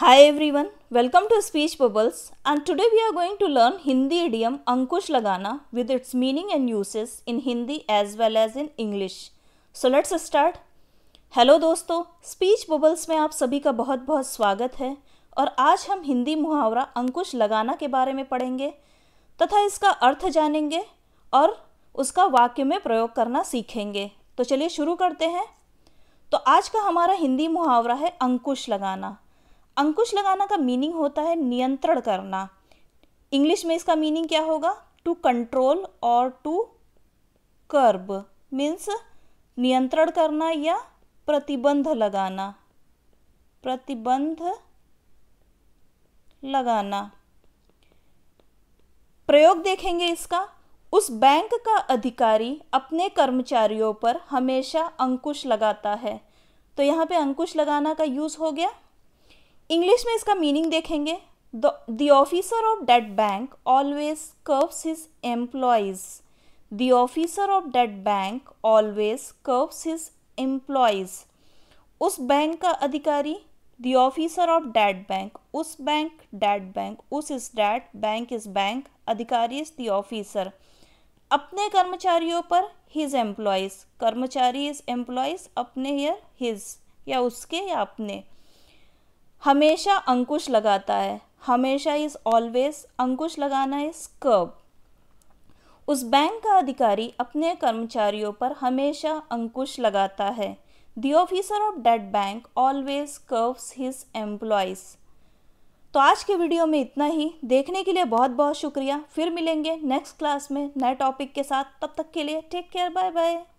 high everyone welcome to Speech Bubbles and today we are going to learn Hindi idiom ankush lagana with its meaning and usage in Hindi as well as in English so let's start hello दोस्तों Speech Bubbles में आप सभी का बहुत बहुत स्वागत है और आज हम हिंदी मुहावरा अंकुश लगाना के बारे में पढ़ेंगे तथा इसका अर्थ जानेंगे और उसका वाक्य में प्रयोग करना सीखेंगे तो चलिए शुरू करते हैं तो आज का हमारा हिंदी मुहावरा है अंकुश लगाना अंकुश लगाना का मीनिंग होता है नियंत्रण करना इंग्लिश में इसका मीनिंग क्या होगा टू कंट्रोल और टू कर्ब मीन्स नियंत्रण करना या प्रतिबंध लगाना प्रतिबंध लगाना प्रयोग देखेंगे इसका उस बैंक का अधिकारी अपने कर्मचारियों पर हमेशा अंकुश लगाता है तो यहाँ पे अंकुश लगाना का यूज़ हो गया इंग्लिश में इसका मीनिंग देखेंगे the officer of that bank always curbs his employees the officer of that bank always curbs his employees उस बैंक का अधिकारी the officer of that bank उस बैंक डैट बैंक उस is that bank is bank अधिकारी is the officer अपने कर्मचारियों पर his employees कर्मचारी इज एम्प्लॉयज अपने या हिज या उसके या अपने हमेशा अंकुश लगाता है हमेशा इज ऑलवेज अंकुश लगाना इज कर्ब उस बैंक का अधिकारी अपने कर्मचारियों पर हमेशा अंकुश लगाता है the officer of that bank always curbs his employees तो आज के वीडियो में इतना ही देखने के लिए बहुत बहुत शुक्रिया फिर मिलेंगे नेक्स्ट क्लास में नए टॉपिक के साथ तब तक के लिए टेक केयर बाय बाय